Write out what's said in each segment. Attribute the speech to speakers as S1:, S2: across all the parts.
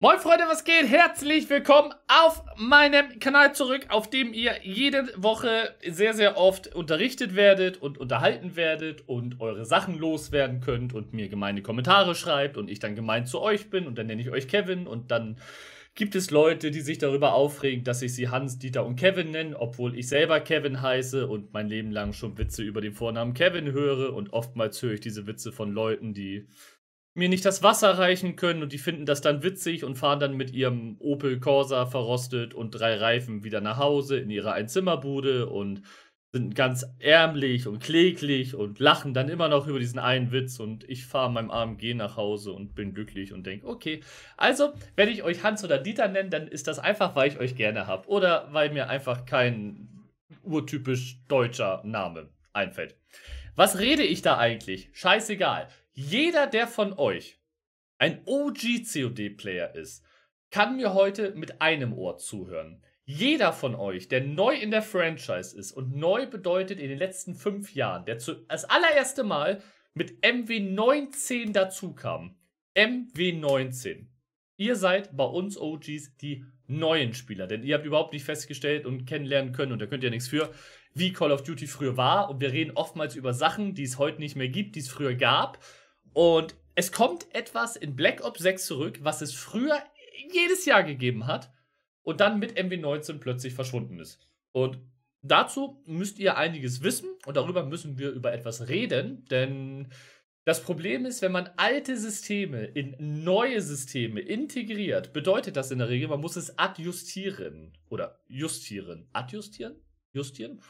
S1: Moin Freunde, was geht? Herzlich willkommen auf meinem Kanal zurück, auf dem ihr jede Woche sehr, sehr oft unterrichtet werdet und unterhalten werdet und eure Sachen loswerden könnt und mir gemeine Kommentare schreibt und ich dann gemein zu euch bin und dann nenne ich euch Kevin und dann gibt es Leute, die sich darüber aufregen, dass ich sie Hans, Dieter und Kevin nenne, obwohl ich selber Kevin heiße und mein Leben lang schon Witze über den Vornamen Kevin höre und oftmals höre ich diese Witze von Leuten, die mir nicht das Wasser reichen können und die finden das dann witzig und fahren dann mit ihrem Opel Corsa verrostet und drei Reifen wieder nach Hause in ihre Einzimmerbude und sind ganz ärmlich und kläglich und lachen dann immer noch über diesen einen Witz und ich fahre meinem AMG nach Hause und bin glücklich und denke, okay, also wenn ich euch Hans oder Dieter nenne, dann ist das einfach, weil ich euch gerne habe oder weil mir einfach kein urtypisch deutscher Name einfällt. Was rede ich da eigentlich? Scheißegal. Jeder, der von euch ein OG COD-Player ist, kann mir heute mit einem Ohr zuhören. Jeder von euch, der neu in der Franchise ist und neu bedeutet in den letzten fünf Jahren, der zu, als allererste Mal mit MW19 dazukam, MW19. Ihr seid bei uns OGs die neuen Spieler, denn ihr habt überhaupt nicht festgestellt und kennenlernen können und da könnt ihr nichts für, wie Call of Duty früher war. Und wir reden oftmals über Sachen, die es heute nicht mehr gibt, die es früher gab. Und es kommt etwas in Black Ops 6 zurück, was es früher jedes Jahr gegeben hat und dann mit MW19 plötzlich verschwunden ist. Und dazu müsst ihr einiges wissen und darüber müssen wir über etwas reden, denn das Problem ist, wenn man alte Systeme in neue Systeme integriert, bedeutet das in der Regel, man muss es adjustieren oder justieren. Adjustieren? Justieren?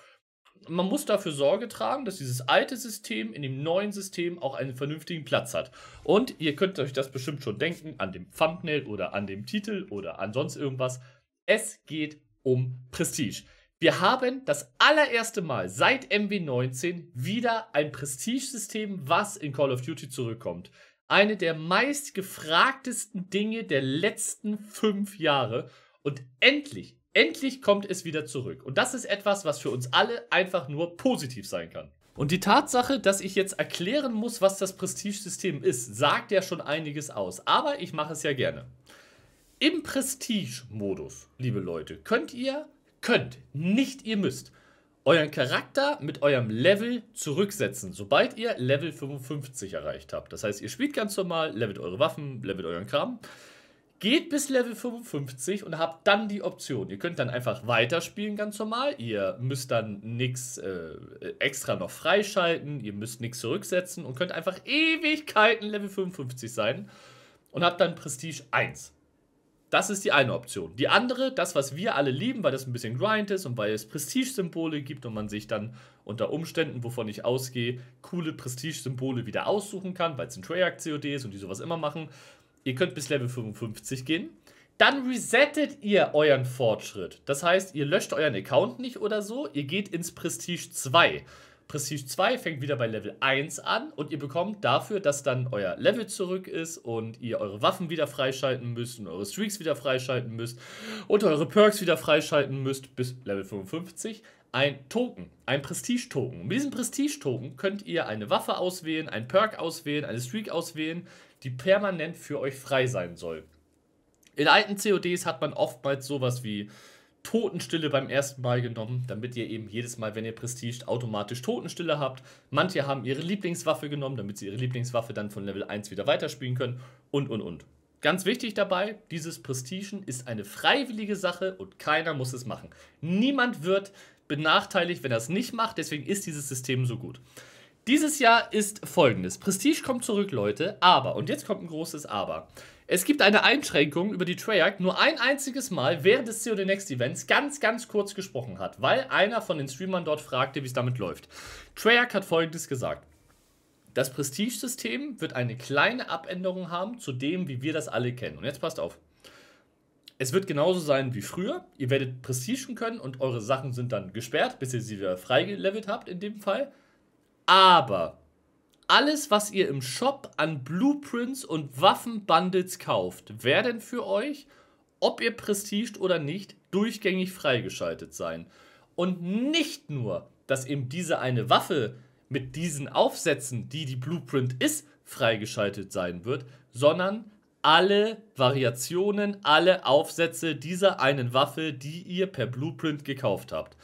S1: man muss dafür Sorge tragen, dass dieses alte System in dem neuen System auch einen vernünftigen Platz hat. Und ihr könnt euch das bestimmt schon denken an dem Thumbnail oder an dem Titel oder an sonst irgendwas. Es geht um Prestige. Wir haben das allererste Mal seit MW19 wieder ein Prestige-System, was in Call of Duty zurückkommt. Eine der meistgefragtesten Dinge der letzten fünf Jahre. Und endlich, Endlich kommt es wieder zurück. Und das ist etwas, was für uns alle einfach nur positiv sein kann. Und die Tatsache, dass ich jetzt erklären muss, was das Prestige-System ist, sagt ja schon einiges aus. Aber ich mache es ja gerne. Im Prestige-Modus, liebe Leute, könnt ihr, könnt, nicht ihr müsst, euren Charakter mit eurem Level zurücksetzen, sobald ihr Level 55 erreicht habt. Das heißt, ihr spielt ganz normal, levelt eure Waffen, levelt euren Kram geht bis Level 55 und habt dann die Option. Ihr könnt dann einfach weiterspielen, ganz normal. Ihr müsst dann nichts äh, extra noch freischalten, ihr müsst nichts zurücksetzen und könnt einfach Ewigkeiten Level 55 sein und habt dann Prestige 1. Das ist die eine Option. Die andere, das, was wir alle lieben, weil das ein bisschen Grind ist und weil es Prestige-Symbole gibt und man sich dann unter Umständen, wovon ich ausgehe, coole Prestige-Symbole wieder aussuchen kann, weil es ein Treyarch-COD ist und die sowas immer machen, Ihr könnt bis Level 55 gehen. Dann resettet ihr euren Fortschritt. Das heißt, ihr löscht euren Account nicht oder so. Ihr geht ins Prestige 2. Prestige 2 fängt wieder bei Level 1 an und ihr bekommt dafür, dass dann euer Level zurück ist und ihr eure Waffen wieder freischalten müsst und eure Streaks wieder freischalten müsst und eure Perks wieder freischalten müsst bis Level 55 ein Token, ein Prestige-Token. Mit diesem Prestige-Token könnt ihr eine Waffe auswählen, einen Perk auswählen, eine Streak auswählen, die permanent für euch frei sein soll. In alten CODs hat man oftmals sowas wie Totenstille beim ersten Mal genommen, damit ihr eben jedes Mal, wenn ihr Prestige, automatisch Totenstille habt. Manche haben ihre Lieblingswaffe genommen, damit sie ihre Lieblingswaffe dann von Level 1 wieder weiterspielen können und und und. Ganz wichtig dabei, dieses Prestigen ist eine freiwillige Sache und keiner muss es machen. Niemand wird benachteiligt, wenn er es nicht macht, deswegen ist dieses System so gut. Dieses Jahr ist folgendes. Prestige kommt zurück, Leute, aber, und jetzt kommt ein großes Aber. Es gibt eine Einschränkung, über die Treyarch nur ein einziges Mal während des COD Next Events ganz, ganz kurz gesprochen hat, weil einer von den Streamern dort fragte, wie es damit läuft. Treyarch hat folgendes gesagt. Das Prestige-System wird eine kleine Abänderung haben zu dem, wie wir das alle kennen. Und jetzt passt auf. Es wird genauso sein wie früher. Ihr werdet prestigen können und eure Sachen sind dann gesperrt, bis ihr sie wieder freigelevelt habt in dem Fall. Aber alles, was ihr im Shop an Blueprints und Waffenbundles kauft, werden für euch, ob ihr prestiget oder nicht, durchgängig freigeschaltet sein. Und nicht nur, dass eben diese eine Waffe mit diesen Aufsätzen, die die Blueprint ist, freigeschaltet sein wird, sondern alle Variationen, alle Aufsätze dieser einen Waffe, die ihr per Blueprint gekauft habt.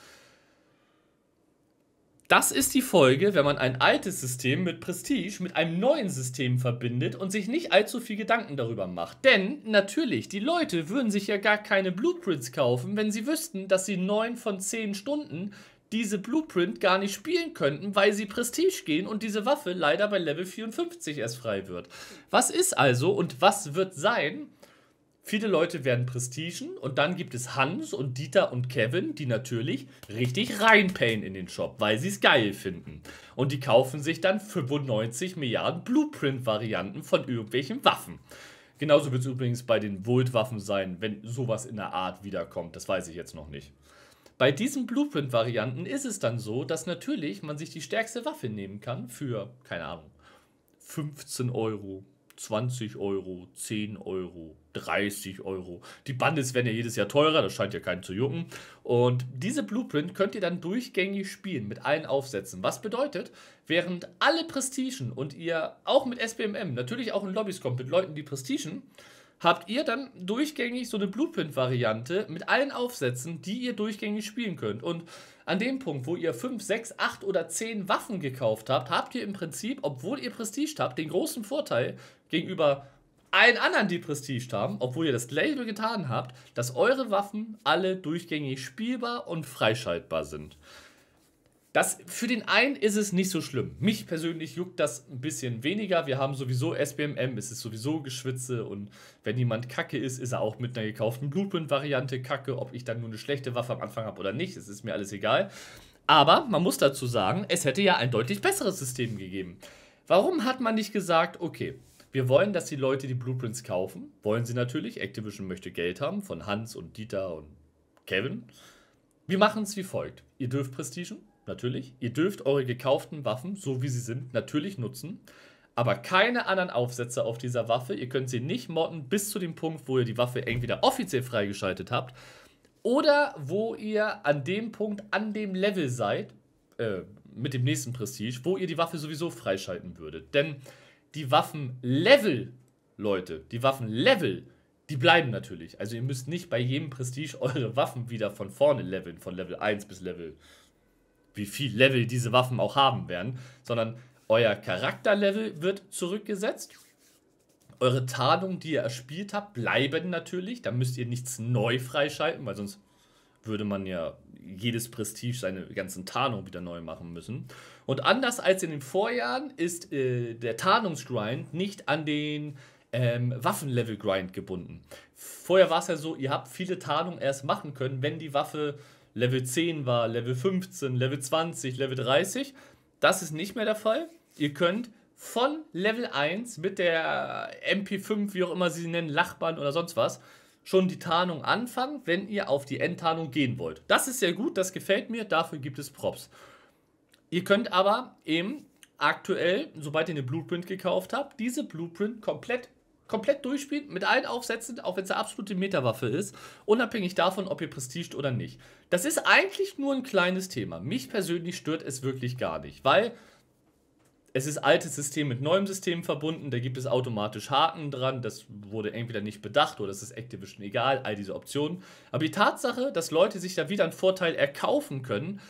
S1: Das ist die Folge, wenn man ein altes System mit Prestige mit einem neuen System verbindet und sich nicht allzu viel Gedanken darüber macht. Denn natürlich, die Leute würden sich ja gar keine Blueprints kaufen, wenn sie wüssten, dass sie 9 von 10 Stunden diese Blueprint gar nicht spielen könnten, weil sie Prestige gehen und diese Waffe leider bei Level 54 erst frei wird. Was ist also und was wird sein, Viele Leute werden prestigen und dann gibt es Hans und Dieter und Kevin, die natürlich richtig reinpayen in den Shop, weil sie es geil finden. Und die kaufen sich dann 95 Milliarden Blueprint-Varianten von irgendwelchen Waffen. Genauso wird es übrigens bei den Volt-Waffen sein, wenn sowas in der Art wiederkommt. Das weiß ich jetzt noch nicht. Bei diesen Blueprint-Varianten ist es dann so, dass natürlich man sich die stärkste Waffe nehmen kann für, keine Ahnung, 15 Euro, 20 Euro, 10 Euro, 30 Euro. Die Bundles werden ja jedes Jahr teurer, das scheint ja keinen zu jucken. Und diese Blueprint könnt ihr dann durchgängig spielen mit allen Aufsätzen. Was bedeutet, während alle Prestigen und ihr auch mit SBMM natürlich auch in Lobbys kommt mit Leuten, die Prestigen, habt ihr dann durchgängig so eine Blueprint-Variante mit allen Aufsätzen, die ihr durchgängig spielen könnt. Und an dem Punkt, wo ihr 5, 6, 8 oder 10 Waffen gekauft habt, habt ihr im Prinzip, obwohl ihr Prestige habt, den großen Vorteil gegenüber allen anderen, die Prestige haben, obwohl ihr das Label getan habt, dass eure Waffen alle durchgängig spielbar und freischaltbar sind. Das, für den einen ist es nicht so schlimm. Mich persönlich juckt das ein bisschen weniger. Wir haben sowieso SBMM, es ist sowieso Geschwitze und wenn jemand kacke ist, ist er auch mit einer gekauften Blueprint-Variante kacke. Ob ich dann nur eine schlechte Waffe am Anfang habe oder nicht, es ist mir alles egal. Aber man muss dazu sagen, es hätte ja ein deutlich besseres System gegeben. Warum hat man nicht gesagt, okay, wir wollen, dass die Leute die Blueprints kaufen? Wollen sie natürlich. Activision möchte Geld haben von Hans und Dieter und Kevin. Wir machen es wie folgt. Ihr dürft prestigen, natürlich. Ihr dürft eure gekauften Waffen, so wie sie sind, natürlich nutzen. Aber keine anderen Aufsätze auf dieser Waffe. Ihr könnt sie nicht modden bis zu dem Punkt, wo ihr die Waffe entweder offiziell freigeschaltet habt oder wo ihr an dem Punkt, an dem Level seid, äh, mit dem nächsten Prestige, wo ihr die Waffe sowieso freischalten würdet. Denn die Waffenlevel, Leute, die Waffenlevel, die bleiben natürlich. Also ihr müsst nicht bei jedem Prestige eure Waffen wieder von vorne leveln, von Level 1 bis Level 2 wie viel Level diese Waffen auch haben werden, sondern euer Charakterlevel wird zurückgesetzt. Eure Tarnung, die ihr erspielt habt, bleiben natürlich. Da müsst ihr nichts neu freischalten, weil sonst würde man ja jedes Prestige seine ganzen Tarnung wieder neu machen müssen. Und anders als in den Vorjahren ist äh, der Tarnungsgrind nicht an den ähm, Waffenlevel-Grind gebunden. Vorher war es ja so, ihr habt viele Tarnungen erst machen können, wenn die Waffe Level 10 war, Level 15, Level 20, Level 30. Das ist nicht mehr der Fall. Ihr könnt von Level 1 mit der MP5, wie auch immer sie sie nennen, Lachband oder sonst was, schon die Tarnung anfangen, wenn ihr auf die Endtarnung gehen wollt. Das ist sehr gut, das gefällt mir, dafür gibt es Props. Ihr könnt aber eben aktuell, sobald ihr eine Blueprint gekauft habt, diese Blueprint komplett komplett durchspielt, mit allen Aufsätzen, auch wenn es eine absolute Meterwaffe ist, unabhängig davon, ob ihr prestiget oder nicht. Das ist eigentlich nur ein kleines Thema. Mich persönlich stört es wirklich gar nicht, weil es ist altes System mit neuem System verbunden, da gibt es automatisch Haken dran, das wurde entweder nicht bedacht oder es ist Activision egal, all diese Optionen. Aber die Tatsache, dass Leute sich da wieder einen Vorteil erkaufen können,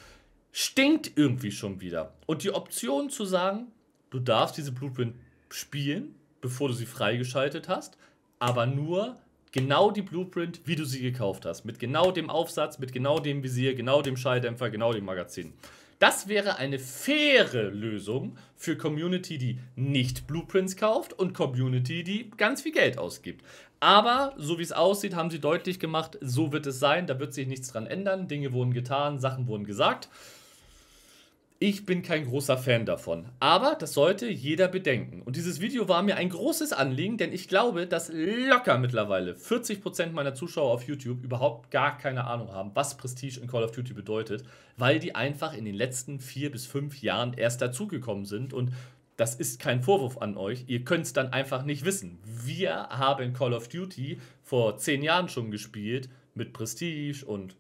S1: stinkt irgendwie schon wieder. Und die Option zu sagen, du darfst diese Blueprint spielen, bevor du sie freigeschaltet hast, aber nur genau die Blueprint, wie du sie gekauft hast. Mit genau dem Aufsatz, mit genau dem Visier, genau dem Schalldämpfer, genau dem Magazin. Das wäre eine faire Lösung für Community, die nicht Blueprints kauft und Community, die ganz viel Geld ausgibt. Aber so wie es aussieht, haben sie deutlich gemacht, so wird es sein, da wird sich nichts dran ändern. Dinge wurden getan, Sachen wurden gesagt. Ich bin kein großer Fan davon, aber das sollte jeder bedenken. Und dieses Video war mir ein großes Anliegen, denn ich glaube, dass locker mittlerweile 40% meiner Zuschauer auf YouTube überhaupt gar keine Ahnung haben, was Prestige in Call of Duty bedeutet, weil die einfach in den letzten vier bis fünf Jahren erst dazugekommen sind und das ist kein Vorwurf an euch, ihr könnt es dann einfach nicht wissen. Wir haben Call of Duty vor zehn Jahren schon gespielt mit Prestige und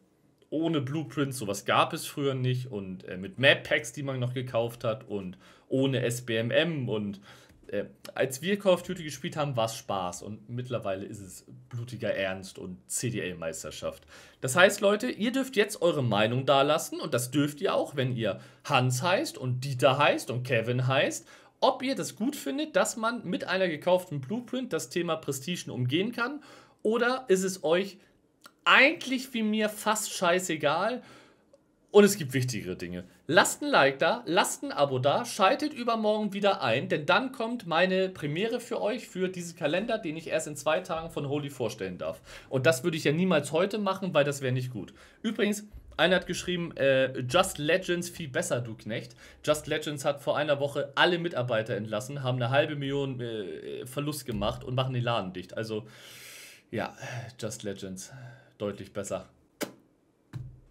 S1: ohne Blueprints, sowas gab es früher nicht und äh, mit Map Packs, die man noch gekauft hat und ohne SBMM und äh, als wir Call of Duty gespielt haben, war es Spaß und mittlerweile ist es blutiger Ernst und CDL-Meisterschaft. Das heißt, Leute, ihr dürft jetzt eure Meinung dalassen und das dürft ihr auch, wenn ihr Hans heißt und Dieter heißt und Kevin heißt, ob ihr das gut findet, dass man mit einer gekauften Blueprint das Thema Prestige umgehen kann oder ist es euch eigentlich wie mir fast scheißegal. Und es gibt wichtigere Dinge. Lasst ein Like da, lasst ein Abo da, schaltet übermorgen wieder ein, denn dann kommt meine Premiere für euch für diesen Kalender, den ich erst in zwei Tagen von Holy vorstellen darf. Und das würde ich ja niemals heute machen, weil das wäre nicht gut. Übrigens, einer hat geschrieben, äh, Just Legends viel besser, du Knecht. Just Legends hat vor einer Woche alle Mitarbeiter entlassen, haben eine halbe Million äh, Verlust gemacht und machen den Laden dicht. Also, ja, Just Legends deutlich besser.